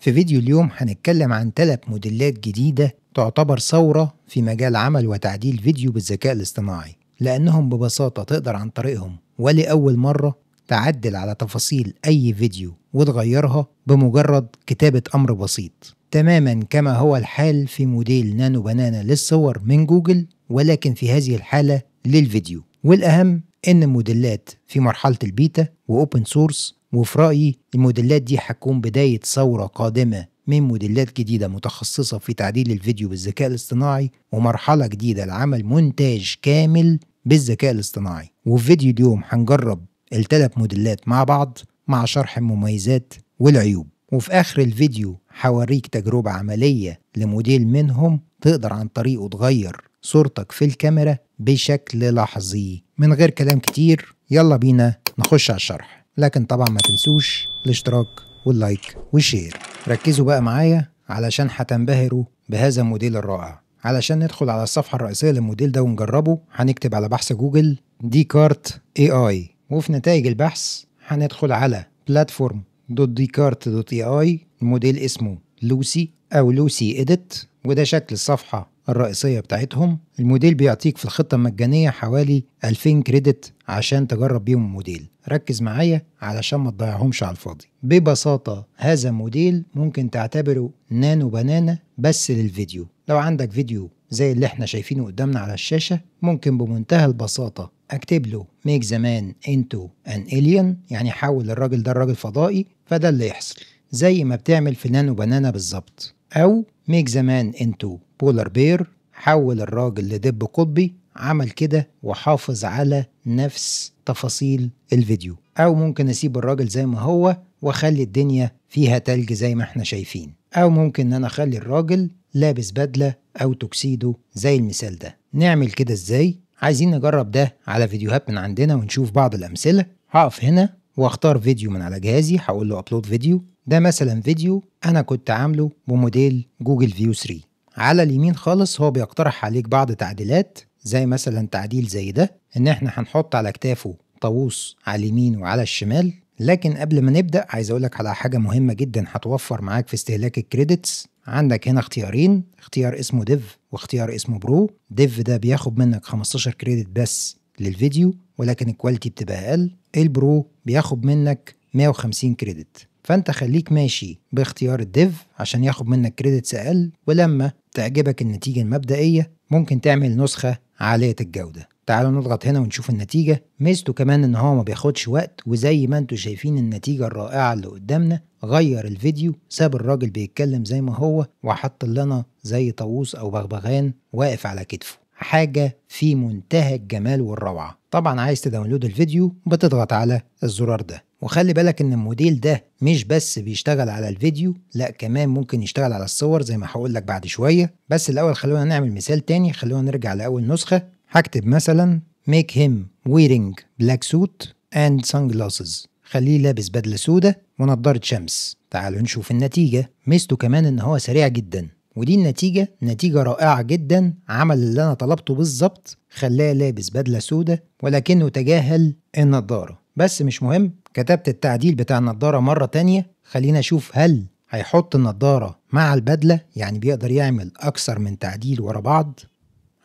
في فيديو اليوم هنتكلم عن ثلاث موديلات جديدة تعتبر ثورة في مجال عمل وتعديل فيديو بالذكاء الاصطناعي لأنهم ببساطة تقدر عن طريقهم ولأول مرة تعدل على تفاصيل أي فيديو وتغيرها بمجرد كتابة أمر بسيط تماما كما هو الحال في موديل نانو بنانا للصور من جوجل ولكن في هذه الحالة للفيديو والأهم إن موديلات في مرحلة البيتا وأوبن سورس وفي رأيي الموديلات دي هتكون بداية ثورة قادمة من موديلات جديدة متخصصة في تعديل الفيديو بالذكاء الاصطناعي ومرحلة جديدة لعمل مونتاج كامل بالذكاء الاصطناعي وفي فيديو اليوم هنجرب التلات موديلات مع بعض مع شرح المميزات والعيوب وفي آخر الفيديو هوريك تجربة عملية لموديل منهم تقدر عن طريقه تغير صورتك في الكاميرا بشكل لحظي من غير كلام كتير يلا بينا نخش على الشرح لكن طبعا ما تنسوش الاشتراك واللايك والشير ركزوا بقى معايا علشان هتنبهروا بهذا الموديل الرائع علشان ندخل على الصفحة الرئيسية للموديل ده ونجربه هنكتب على بحث جوجل دي كارت اي اي وفي نتائج البحث هندخل على بلاتفورم دوت دي كارت دوت اي اي الموديل اسمه لوسي او لوسي اديت وده شكل الصفحة الرئيسية بتاعتهم الموديل بيعطيك في الخطة المجانية حوالي 2000 كريدت عشان تجرب بيهم الموديل ركز معايا علشان ما تضيعهمش على الفاضي ببساطة هذا موديل ممكن تعتبره نانو بنانا بس للفيديو لو عندك فيديو زي اللي احنا شايفينه قدامنا على الشاشة ممكن بمنتهى البساطة اكتب له ميك زمان انتو ان الين يعني حول الراجل ده لراجل فضائي فده اللي يحصل زي ما بتعمل في نانو بنانا بالظبط او ميك زمان انتو بولار بير حول الراجل لدب قطبي عمل كده وحافظ على نفس تفاصيل الفيديو او ممكن اسيب الراجل زي ما هو واخلي الدنيا فيها تلج زي ما احنا شايفين او ممكن ان انا اخلي الراجل لابس بدله او توكسيدو زي المثال ده نعمل كده ازاي عايزين نجرب ده على فيديوهات من عندنا ونشوف بعض الامثله هقف هنا واختار فيديو من على جهازي هقول له ابلود فيديو ده مثلا فيديو أنا كنت عامله بموديل جوجل فيو 3 على اليمين خالص هو بيقترح عليك بعض تعديلات زي مثلا تعديل زي ده إن إحنا هنحط على كتافه طاووس على اليمين وعلى الشمال لكن قبل ما نبدأ عايز أقولك على حاجة مهمة جدا هتوفر معاك في استهلاك الكريدتس عندك هنا اختيارين اختيار اسمه ديف واختيار اسمه برو ديف ده بياخد منك 15 كريدت بس للفيديو ولكن الكواليتي بتبقى أقل البرو بياخد منك 150 كريدت فانت خليك ماشي باختيار الديف عشان ياخد منك كريدتس اقل ولما تعجبك النتيجه المبدئيه ممكن تعمل نسخه عاليه الجوده تعالوا نضغط هنا ونشوف النتيجه ميزته كمان ان هو ما بياخدش وقت وزي ما انتم شايفين النتيجه الرائعه اللي قدامنا غير الفيديو ساب الراجل بيتكلم زي ما هو وحط لنا زي طاووس او بغبغان واقف على كتفه حاجة في منتهى الجمال والروعة طبعا عايز تداونلود الفيديو بتضغط على الزرار ده وخلي بالك ان الموديل ده مش بس بيشتغل على الفيديو لا كمان ممكن يشتغل على الصور زي ما هقول لك بعد شويه بس الاول خلونا نعمل مثال تاني خلونا نرجع لاول نسخه هكتب مثلا make him wearing black suit and sunglasses خليه لابس بدله سودة ونضارة شمس تعالوا نشوف النتيجة ميزته كمان ان هو سريع جدا ودي النتيجة نتيجة رائعة جدا عمل اللي انا طلبته بالظبط خلاه لابس بدلة سودة ولكنه تجاهل النضارة بس مش مهم كتبت التعديل بتاع النضارة مرة تانية خلينا أشوف هل هيحط النضارة مع البدلة يعني بيقدر يعمل أكثر من تعديل ورا بعض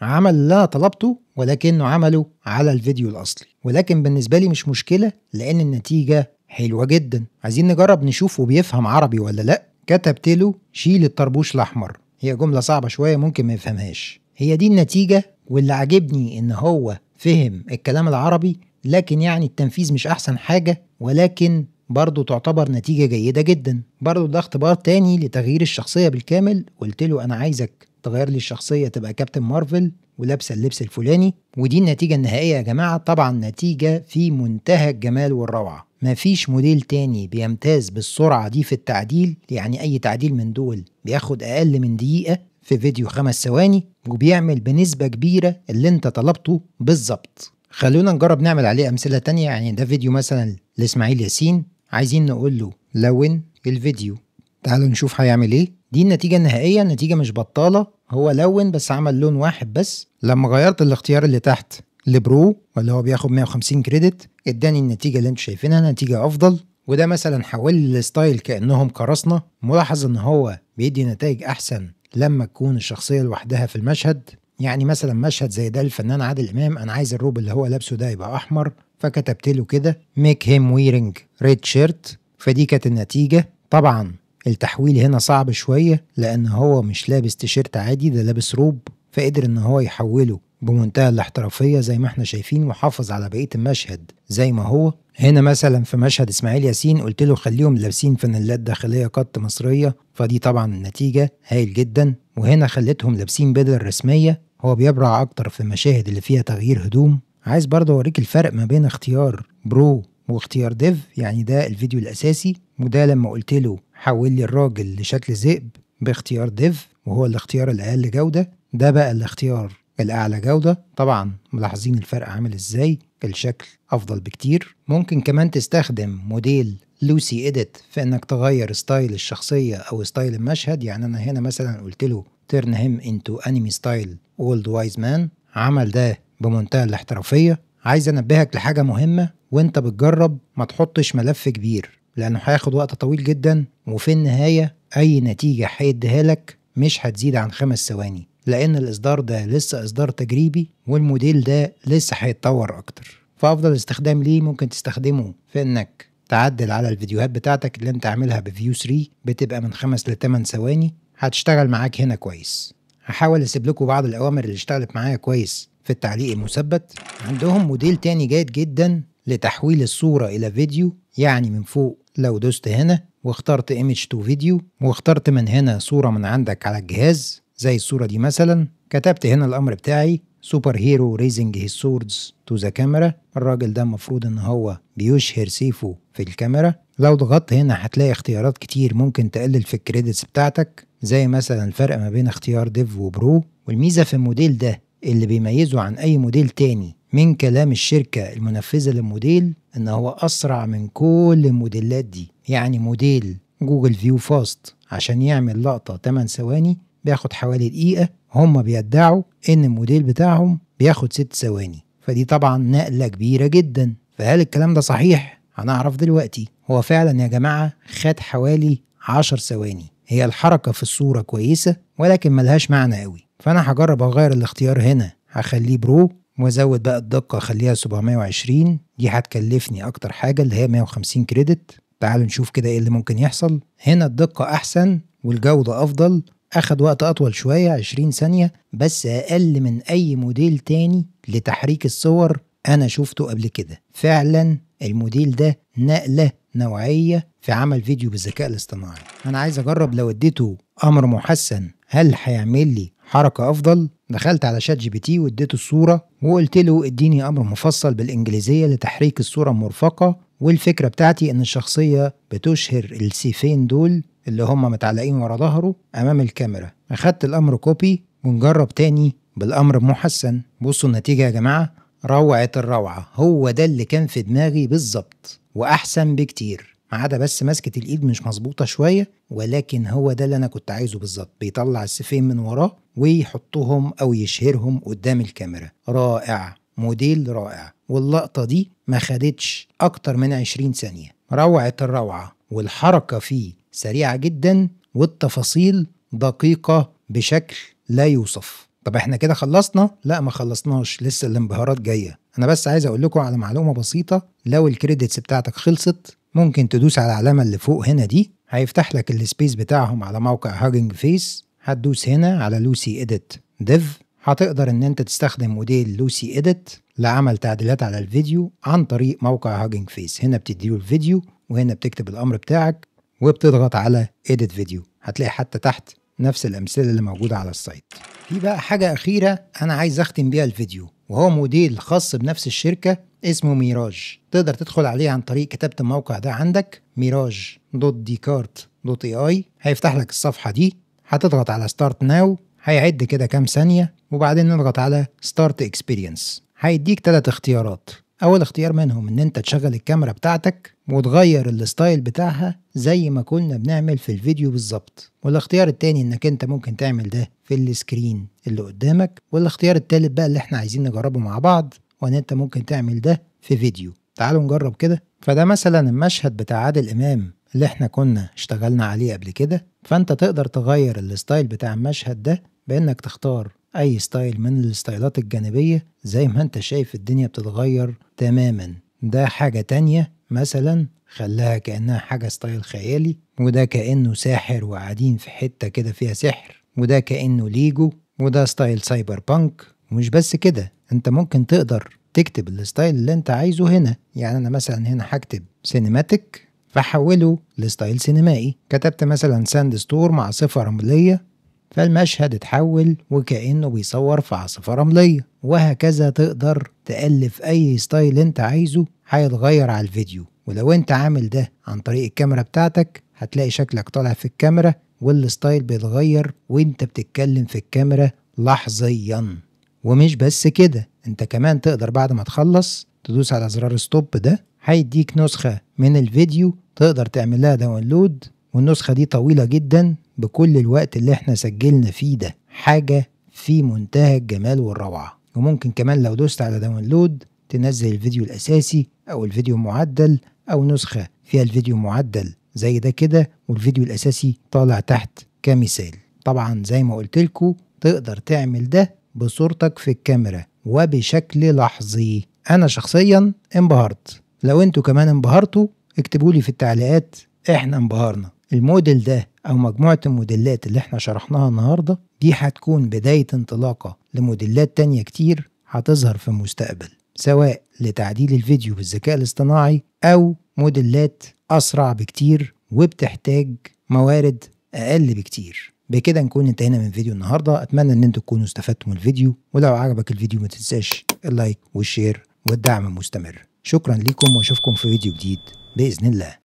عمل اللي أنا طلبته ولكنه عمله على الفيديو الأصلي ولكن بالنسبة لي مش مشكلة لأن النتيجة حلوة جدا عايزين نجرب نشوفه بيفهم عربي ولا لأ كتبت له شيل الطربوش الأحمر هي جملة صعبة شوية ممكن ما يفهمهاش هي دي النتيجة واللي عجبني إن هو فهم الكلام العربي لكن يعني التنفيذ مش أحسن حاجة ولكن برضه تعتبر نتيجة جيدة جدا برضه ده اختبار تاني لتغيير الشخصية بالكامل قلت له أنا عايزك تغير لي الشخصية تبقى كابتن مارفل ولابسة اللبس الفلاني ودي النتيجة النهائية يا جماعة طبعا نتيجة في منتهى الجمال والروعة مفيش موديل تاني بيمتاز بالسرعة دي في التعديل يعني أي تعديل من دول بياخد أقل من دقيقة في فيديو خمس ثواني وبيعمل بنسبة كبيرة اللي انت طلبته بالظبط خلونا نجرب نعمل عليه أمثلة تانية يعني ده فيديو مثلا لإسماعيل ياسين عايزين نقول له لون الفيديو تعالوا نشوف هيعمل ايه دي النتيجة النهائية النتيجة مش بطالة هو لون بس عمل لون واحد بس لما غيرت الاختيار اللي تحت لبرو واللي هو بياخد 150 كريدت اداني النتيجة اللي انتوا شايفينها نتيجة افضل وده مثلا حول الستايل كانهم قرصنة ملاحظ ان هو بيدي نتائج احسن لما تكون الشخصية لوحدها في المشهد يعني مثلا مشهد زي ده الفنان عادل امام انا عايز الروب اللي هو لابسه ده يبقى احمر فكتبت له كده ميك هيم ويرنج ريد شيرت فدي كانت النتيجه طبعا التحويل هنا صعب شويه لان هو مش لابس تيشيرت عادي ده لابس روب فقدر ان هو يحوله بمنتهى الاحترافيه زي ما احنا شايفين وحافظ على بقيه المشهد زي ما هو هنا مثلا في مشهد اسماعيل ياسين قلت له خليهم لابسين فانيلات داخليه قط مصريه فدي طبعا النتيجه هايل جدا وهنا خلتهم لابسين بدل رسمية هو بيبرع أكتر في المشاهد اللي فيها تغيير هدوم عايز برضه أوريك الفرق ما بين اختيار برو واختيار ديف يعني ده الفيديو الأساسي وده لما قلت له حول لي الراجل لشكل ذئب باختيار ديف وهو الاختيار الأقل جودة ده بقى الاختيار الأعلى جودة طبعا ملاحظين الفرق عامل إزاي الشكل أفضل بكتير ممكن كمان تستخدم موديل لوسي إديت في إنك تغير ستايل الشخصية أو ستايل المشهد يعني أنا هنا مثلا قلت له تيرن هيم انتو انمي ستايل اولد وايز مان عمل ده بمنتهى الاحترافية عايز أنبهك لحاجة مهمة وأنت بتجرب ما تحطش ملف كبير لأنه هياخد وقت طويل جدا وفي النهاية أي نتيجة هيديها لك مش هتزيد عن خمس ثواني لأن الإصدار ده لسه إصدار تجريبي والموديل ده لسه هيتطور أكتر فأفضل استخدام ليه ممكن تستخدمه في إنك تعدل على الفيديوهات بتاعتك اللي انت عاملها بفيو 3 بتبقى من 5 ل 8 ثواني هتشتغل معاك هنا كويس هحاول اسيب لكم بعض الاوامر اللي اشتغلت معايا كويس في التعليق المثبت عندهم موديل تاني جيد جدا لتحويل الصورة إلى فيديو يعني من فوق لو دوست هنا واخترت ايمج تو فيديو واخترت من هنا صورة من عندك على الجهاز زي الصورة دي مثلا كتبت هنا الأمر بتاعي سوبر هيرو ريزنج هيز سوردز تو ذا كاميرا الراجل ده المفروض ان هو بيشهر سيفه في الكاميرا لو ضغطت هنا هتلاقي اختيارات كتير ممكن تقلل في الكريدتس بتاعتك زي مثلا الفرق ما بين اختيار ديف وبرو والميزة في الموديل ده اللي بيميزه عن أي موديل تاني من كلام الشركة المنفذة للموديل إن هو أسرع من كل الموديلات دي يعني موديل جوجل فيو فاست عشان يعمل لقطة 8 ثواني بياخد حوالي دقيقة هم بيدعوا إن الموديل بتاعهم بياخد ست ثواني فدي طبعا نقلة كبيرة جدا فهل الكلام ده صحيح؟ هنعرف دلوقتي هو فعلا يا جماعة خد حوالي عشر ثواني هي الحركة في الصورة كويسة ولكن ملهاش معنى قوي فأنا هجرب أغير الاختيار هنا هخليه برو وازود بقى الدقة اخليها 720 دي هتكلفني اكتر حاجة اللي هي 150 كريدت تعالوا نشوف كده ايه اللي ممكن يحصل هنا الدقة احسن والجودة افضل أخد وقت أطول شوية 20 ثانية بس أقل من أي موديل تاني لتحريك الصور أنا شفته قبل كده فعلا الموديل ده نقلة نوعية في عمل فيديو بالذكاء الاصطناعي أنا عايز أجرب لو اديته أمر محسن هل هيعمل لي حركة أفضل دخلت على شات جي بي تي واديته الصورة وقلت له اديني أمر مفصل بالإنجليزية لتحريك الصورة المرفقة والفكرة بتاعتي إن الشخصية بتشهر السيفين دول اللي هم متعلقين ورا ظهره امام الكاميرا اخدت الامر كوبي ونجرب تاني بالامر محسن بصوا النتيجه يا جماعه روعه الروعه هو ده اللي كان في دماغي بالظبط واحسن بكتير ما عدا بس ماسكه الايد مش مظبوطه شويه ولكن هو ده اللي انا كنت عايزه بالظبط بيطلع السيفين من وراه ويحطهم او يشهرهم قدام الكاميرا رائع موديل رائع واللقطه دي ما خدتش اكتر من 20 ثانيه روعه الروعه والحركه فيه سريعه جدا والتفاصيل دقيقه بشكل لا يوصف طب احنا كده خلصنا لا ما خلصناش لسه الانبهارات جايه انا بس عايز اقول لكم على معلومه بسيطه لو الكريدتس بتاعتك خلصت ممكن تدوس على العلامه اللي فوق هنا دي هيفتح لك السبيس بتاعهم على موقع هاجنج فيس هتدوس هنا على لوسي اديت ديف هتقدر ان انت تستخدم موديل لوسي اديت لعمل تعديلات على الفيديو عن طريق موقع هاجنج فيس هنا بتديله الفيديو وهنا بتكتب الامر بتاعك وبتضغط على edit video هتلاقي حتى تحت نفس الامثله اللي موجوده على السايت في بقى حاجه اخيره انا عايز اختم بيها الفيديو وهو موديل خاص بنفس الشركه اسمه ميراج تقدر تدخل عليه عن طريق كتابه الموقع ده عندك ميراج دوت ديكارت دوت اي اي هيفتح لك الصفحه دي هتضغط على ستارت ناو هيعد كده كام ثانيه وبعدين نضغط على ستارت اكسبيرينس هيديك ثلاث اختيارات اول اختيار منهم ان انت تشغل الكاميرا بتاعتك وتغير الستايل بتاعها زي ما كنا بنعمل في الفيديو بالظبط والاختيار التاني انك انت ممكن تعمل ده في السكرين اللي قدامك والاختيار التالت بقى اللي احنا عايزين نجربه مع بعض وان انت ممكن تعمل ده في فيديو تعالوا نجرب كده فده مثلا المشهد بتاع عادل امام اللي احنا كنا اشتغلنا عليه قبل كده فانت تقدر تغير الستايل بتاع المشهد ده بانك تختار اي ستايل من الستايلات الجانبية زي ما انت شايف الدنيا بتتغير تماما ده حاجة تانية مثلا خلاها كأنها حاجة ستايل خيالي وده كأنه ساحر وقاعدين في حتة كده فيها سحر وده كأنه ليجو وده ستايل سايبر بانك ومش بس كده انت ممكن تقدر تكتب الستايل اللي انت عايزه هنا يعني انا مثلا هنا هكتب سينماتيك فحوله لستايل سينمائي كتبت مثلا ساند ستور مع صفة رملية فالمشهد اتحول وكأنه بيصور في عاصفة رملية وهكذا تقدر تألف أي ستايل أنت عايزه هيتغير على الفيديو ولو أنت عامل ده عن طريق الكاميرا بتاعتك هتلاقي شكلك طالع في الكاميرا والستايل بيتغير وانت بتتكلم في الكاميرا لحظيا ومش بس كده انت كمان تقدر بعد ما تخلص تدوس على زرار ستوب ده هيديك نسخة من الفيديو تقدر تعمل لها داونلود والنسخة دي طويلة جدا بكل الوقت اللي احنا سجلنا فيه ده حاجة في منتهى الجمال والروعة وممكن كمان لو دوست على داونلود تنزل الفيديو الأساسي أو الفيديو المعدل أو نسخة فيها الفيديو معدل زي ده كده والفيديو الأساسي طالع تحت كمثال طبعا زي ما قلت لكم تقدر تعمل ده بصورتك في الكاميرا وبشكل لحظي أنا شخصيا انبهرت لو انتوا كمان انبهرتوا اكتبوا لي في التعليقات احنا انبهرنا الموديل ده او مجموعه الموديلات اللي احنا شرحناها النهارده دي هتكون بدايه انطلاقه لموديلات تانية كتير هتظهر في المستقبل سواء لتعديل الفيديو بالذكاء الاصطناعي او موديلات اسرع بكتير وبتحتاج موارد اقل بكتير بكده نكون انتهينا من فيديو النهارده اتمنى ان انتم تكونوا استفدتم من الفيديو ولو عجبك الفيديو ما تنساش اللايك والشير والدعم المستمر شكرا لكم واشوفكم في فيديو جديد باذن الله